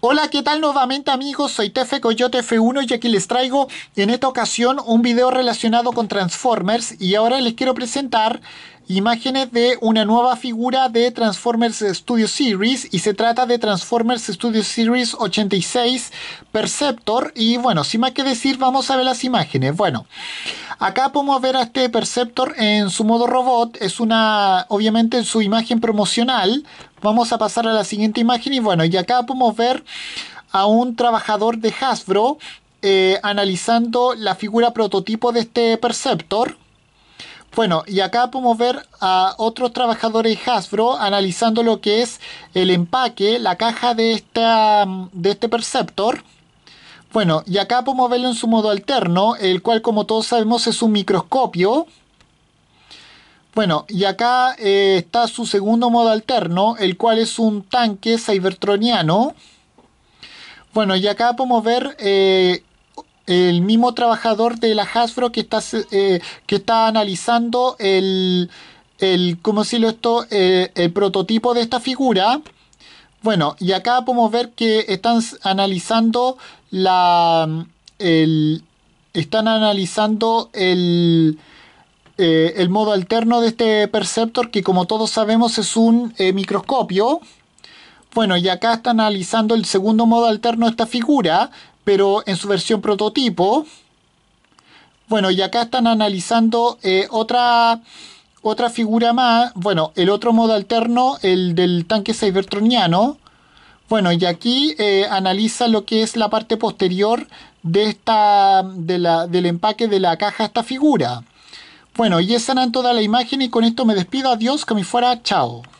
Hola, ¿qué tal nuevamente amigos? Soy Tefe Coyote F1 y aquí les traigo en esta ocasión un video relacionado con Transformers y ahora les quiero presentar imágenes de una nueva figura de Transformers Studio Series y se trata de Transformers Studio Series 86 Perceptor y bueno, sin más que decir vamos a ver las imágenes. Bueno... Acá podemos ver a este Perceptor en su modo robot. Es una, obviamente, en su imagen promocional. Vamos a pasar a la siguiente imagen y bueno, y acá podemos ver a un trabajador de Hasbro eh, analizando la figura prototipo de este Perceptor. Bueno, y acá podemos ver a otros trabajadores de Hasbro analizando lo que es el empaque, la caja de, de este Perceptor. Bueno, y acá podemos verlo en su modo alterno, el cual como todos sabemos es un microscopio. Bueno, y acá eh, está su segundo modo alterno, el cual es un tanque cybertroniano. Bueno, y acá podemos ver eh, el mismo trabajador de la Hasbro que está, eh, que está analizando el, el, esto? el prototipo de esta figura. Bueno, y acá podemos ver que están analizando la. El, están analizando el. Eh, el modo alterno de este perceptor que como todos sabemos es un eh, microscopio bueno y acá están analizando el segundo modo alterno de esta figura pero en su versión prototipo bueno y acá están analizando eh, otra otra figura más, bueno, el otro modo alterno, el del tanque cybertroniano. Bueno, y aquí eh, analiza lo que es la parte posterior de esta, del empaque de la caja esta figura. Bueno, y esa era toda la imagen y con esto me despido, adiós, que me fuera, chao.